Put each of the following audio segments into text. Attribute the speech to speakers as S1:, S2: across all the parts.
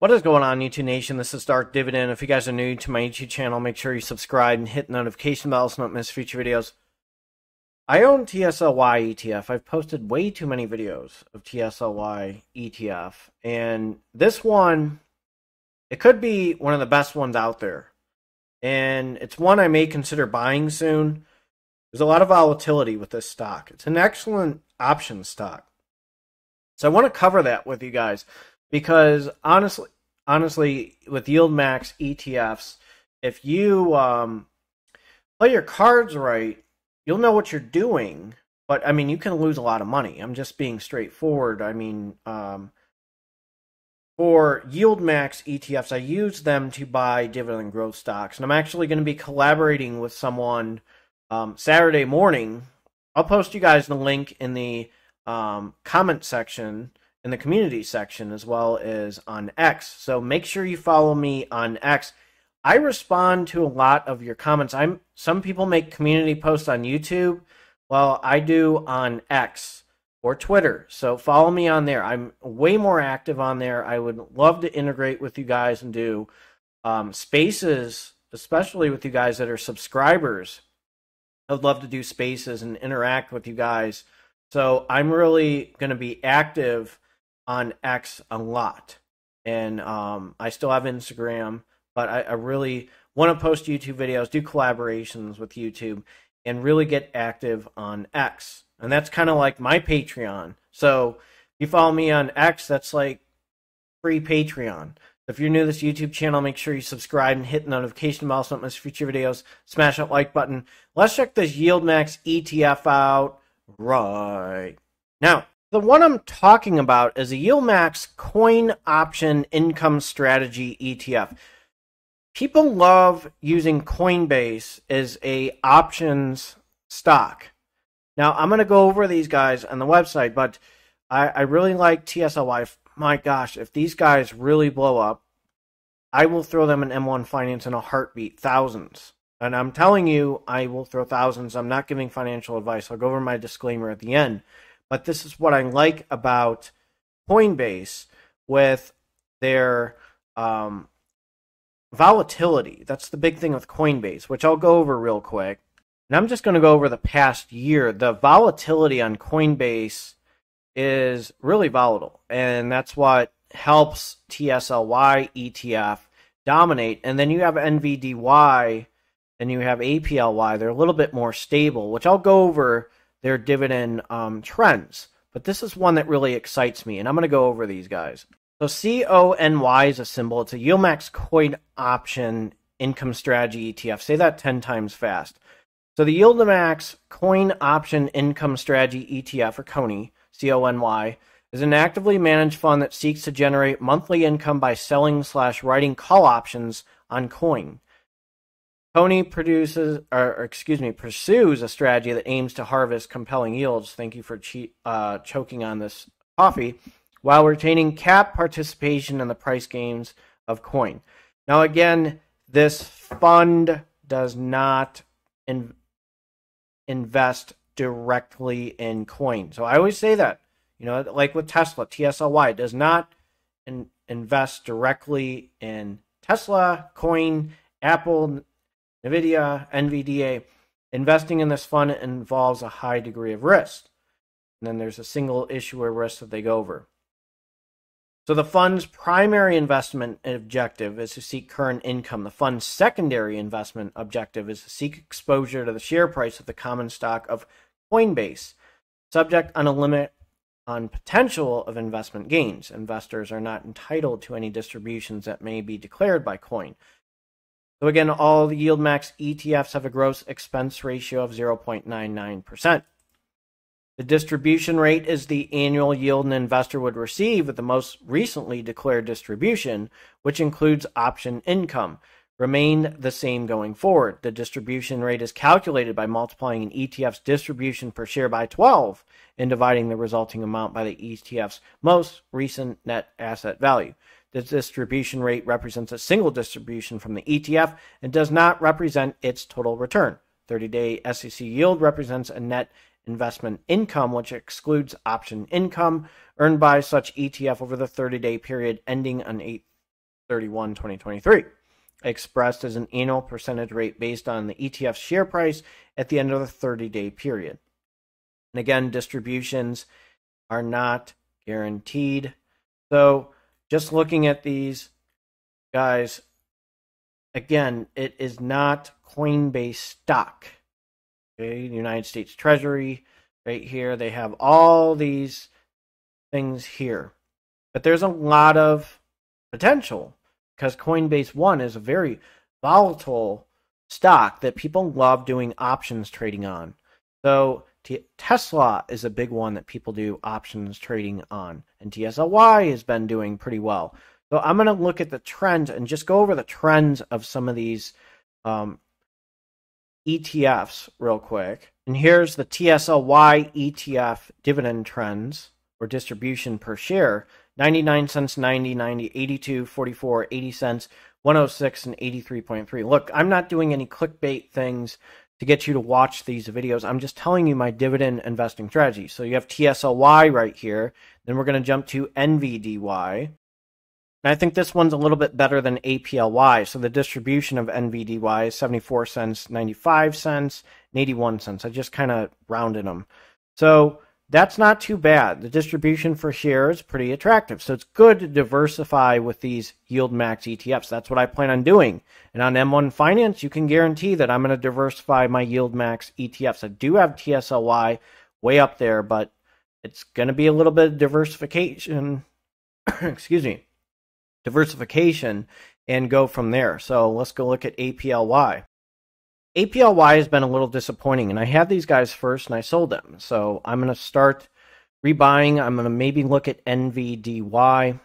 S1: What is going on, YouTube Nation? This is Dark Dividend. If you guys are new to my YouTube channel, make sure you subscribe and hit notification bells so don't miss future videos. I own TSLY ETF. I've posted way too many videos of TSLY ETF, and this one, it could be one of the best ones out there. And it's one I may consider buying soon. There's a lot of volatility with this stock. It's an excellent option stock. So I want to cover that with you guys because honestly, honestly, with yield max ETFs, if you um, play your cards right, you'll know what you're doing. But I mean, you can lose a lot of money. I'm just being straightforward. I mean, um, for yield max ETFs, I use them to buy dividend growth stocks, and I'm actually going to be collaborating with someone um, Saturday morning. I'll post you guys the link in the um, comment section in the community section as well as on X. So make sure you follow me on X. I respond to a lot of your comments. I'm some people make community posts on YouTube. Well, I do on X or Twitter. So follow me on there. I'm way more active on there. I would love to integrate with you guys and do um, spaces, especially with you guys that are subscribers. I'd love to do spaces and interact with you guys. So I'm really going to be active on X a lot, and um, I still have Instagram, but I, I really want to post YouTube videos, do collaborations with YouTube, and really get active on X. And that's kind of like my Patreon. So if you follow me on X, that's like free Patreon. If you're new to this YouTube channel, make sure you subscribe and hit the notification bell so don't miss future videos. Smash that like button. Let's check this YieldMax ETF out right now. The one I'm talking about is a YieldMax coin option income strategy ETF. People love using Coinbase as a options stock. Now I'm gonna go over these guys on the website, but I, I really like TSLY. My gosh, if these guys really blow up, I will throw them an M1 Finance in a heartbeat, thousands. And I'm telling you, I will throw thousands. I'm not giving financial advice. I'll go over my disclaimer at the end. But this is what I like about Coinbase with their um, volatility. That's the big thing with Coinbase, which I'll go over real quick. And I'm just going to go over the past year. The volatility on Coinbase is really volatile, and that's what helps TSLY ETF dominate. And then you have NVDY and you have APLY. They're a little bit more stable, which I'll go over their dividend um, trends. But this is one that really excites me, and I'm going to go over these guys. So CONY is a symbol. It's a Yieldmax coin option income strategy ETF. Say that 10 times fast. So the Yieldmax coin option income strategy ETF, or CONY, C-O-N-Y, is an actively managed fund that seeks to generate monthly income by selling slash writing call options on coin. Pony produces, or, excuse me, pursues a strategy that aims to harvest compelling yields. Thank you for che- uh, choking on this coffee, while retaining cap participation in the price gains of coin. Now, again, this fund does not in- invest directly in coin. So I always say that, you know, like with Tesla, TSLY does not in- invest directly in Tesla, coin, Apple, NVIDIA, NVDA. Investing in this fund involves a high degree of risk. And then there's a single issuer risk that they go over. So the fund's primary investment objective is to seek current income. The fund's secondary investment objective is to seek exposure to the share price of the common stock of Coinbase, subject on a limit on potential of investment gains. Investors are not entitled to any distributions that may be declared by Coin. So again, all the YieldMax ETFs have a gross expense ratio of 0.99%. The distribution rate is the annual yield an investor would receive with the most recently declared distribution, which includes option income. Remain the same going forward. The distribution rate is calculated by multiplying an ETF's distribution per share by 12 and dividing the resulting amount by the ETF's most recent net asset value. The distribution rate represents a single distribution from the ETF and does not represent its total return. 30 day SEC yield represents a net investment income, which excludes option income earned by such ETF over the 30 day period ending on 8 31 2023 expressed as an annual percentage rate based on the ETF's share price at the end of the 30 day period. And again, distributions are not guaranteed. So just looking at these guys, again, it is not Coinbase stock. Okay, the United States Treasury right here. They have all these things here. But there's a lot of potential because Coinbase One is a very volatile stock that people love doing options trading on. So T- Tesla is a big one that people do options trading on, and TSLY has been doing pretty well. So I'm going to look at the trends and just go over the trends of some of these um, ETFs real quick. And here's the TSLY ETF dividend trends or distribution per share 99 cents, 90, 90, 82, 44, 80 cents, 106, and 83.3. Look, I'm not doing any clickbait things to get you to watch these videos. I'm just telling you my dividend investing strategy. So you have TSLY right here. Then we're going to jump to NVDY. And I think this one's a little bit better than APLY. So the distribution of NVDY is 74 cents, 95 cents, and 81 cents. I just kind of rounded them. So that's not too bad. The distribution for shares is pretty attractive. So it's good to diversify with these yield max ETFs. That's what I plan on doing. And on M1 Finance, you can guarantee that I'm going to diversify my yield max ETFs. I do have TSLY way up there, but it's going to be a little bit of diversification. excuse me. Diversification and go from there. So let's go look at APLY. APLY has been a little disappointing, and I had these guys first and I sold them. So I'm going to start rebuying. I'm going to maybe look at NVDY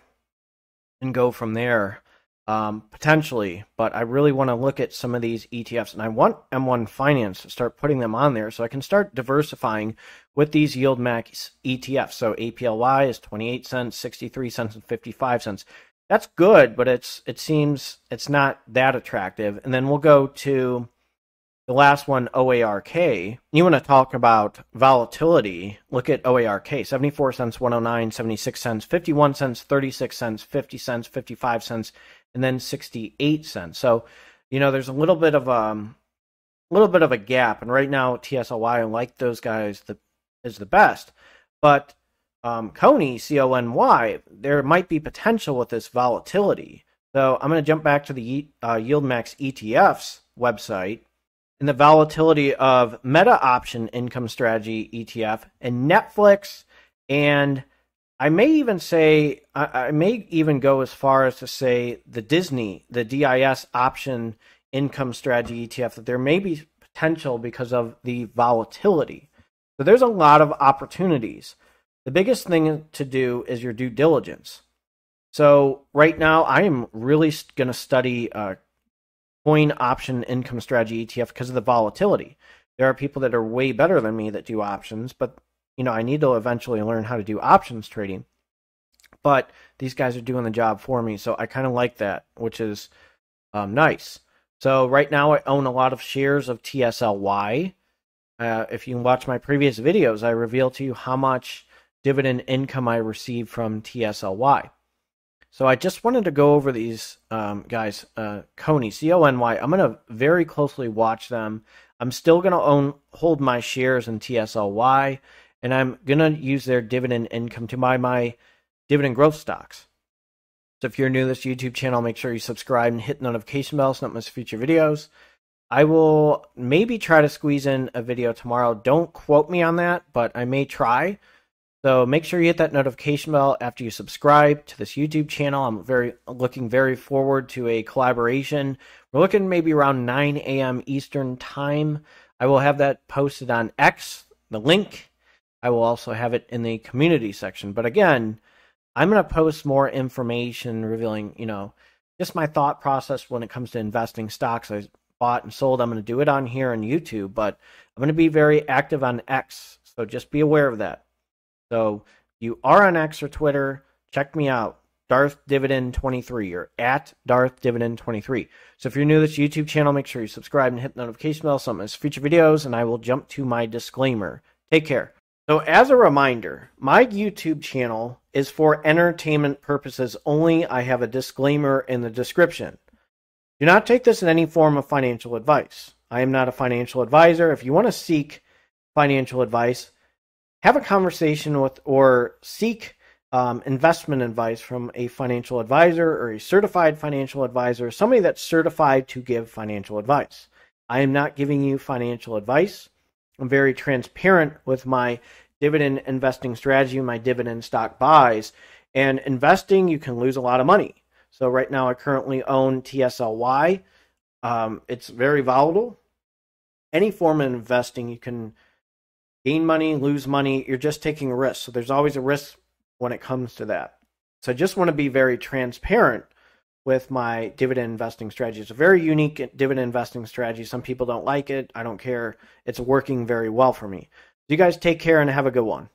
S1: and go from there um, potentially, but I really want to look at some of these ETFs and I want M1 Finance to start putting them on there so I can start diversifying with these yield max ETFs. So APLY is 28 cents, 63 cents, and 55 cents. That's good, but it's it seems it's not that attractive. And then we'll go to the last one, OARK. You want to talk about volatility? Look at OARK 74 cents, 109, 76 cents, 51 cents, 36 cents, 50 cents, 55 cents, and then 68 cents. So, you know, there's a little bit of um, a little bit of a gap. And right now, TSLY, I like those guys, the, is the best. But um, Coney, C O N Y, there might be potential with this volatility. So I'm going to jump back to the uh, Yield Max ETFs website in the volatility of Meta Option Income Strategy ETF and Netflix. And I may even say, I, I may even go as far as to say the Disney, the DIS Option Income Strategy ETF, that there may be potential because of the volatility. So there's a lot of opportunities. The biggest thing to do is your due diligence. So right now, I am really going to study uh, coin option income strategy ETF because of the volatility. There are people that are way better than me that do options, but you know, I need to eventually learn how to do options trading. But these guys are doing the job for me, so I kind of like that, which is um, nice. So right now, I own a lot of shares of TSLY. Uh, if you watch my previous videos, I reveal to you how much dividend income I receive from TSLY. So I just wanted to go over these um, guys, uh, Coney, C O N Y. I'm going to very closely watch them. I'm still going to own hold my shares in TSLY, and I'm going to use their dividend income to buy my dividend growth stocks. So if you're new to this YouTube channel, make sure you subscribe and hit the notification bell so not miss future videos. I will maybe try to squeeze in a video tomorrow. Don't quote me on that, but I may try. So make sure you hit that notification bell after you subscribe to this YouTube channel. I'm very looking very forward to a collaboration. We're looking maybe around 9 a.m. Eastern time. I will have that posted on X, the link. I will also have it in the community section. But again, I'm going to post more information revealing, you know, just my thought process when it comes to investing stocks. I bought and sold. I'm going to do it on here on YouTube, but I'm going to be very active on X. So just be aware of that. So you are on X or Twitter, check me out. Darth Dividend 23 or at Darth Dividend 23. So if you're new to this YouTube channel, make sure you subscribe and hit the notification bell so I miss future videos, and I will jump to my disclaimer. Take care. So as a reminder, my YouTube channel is for entertainment purposes only. I have a disclaimer in the description. Do not take this in any form of financial advice. I am not a financial advisor. If you want to seek financial advice, have a conversation with or seek um, investment advice from a financial advisor or a certified financial advisor, somebody that's certified to give financial advice. I am not giving you financial advice. I'm very transparent with my dividend investing strategy, my dividend stock buys. And investing, you can lose a lot of money. So, right now, I currently own TSLY. Um, it's very volatile. Any form of investing, you can gain money, lose money. You're just taking a risk. So there's always a risk when it comes to that. So I just want to be very transparent with my dividend investing strategy. It's a very unique dividend investing strategy. Some people don't like it. I don't care. It's working very well for me. You guys take care and have a good one.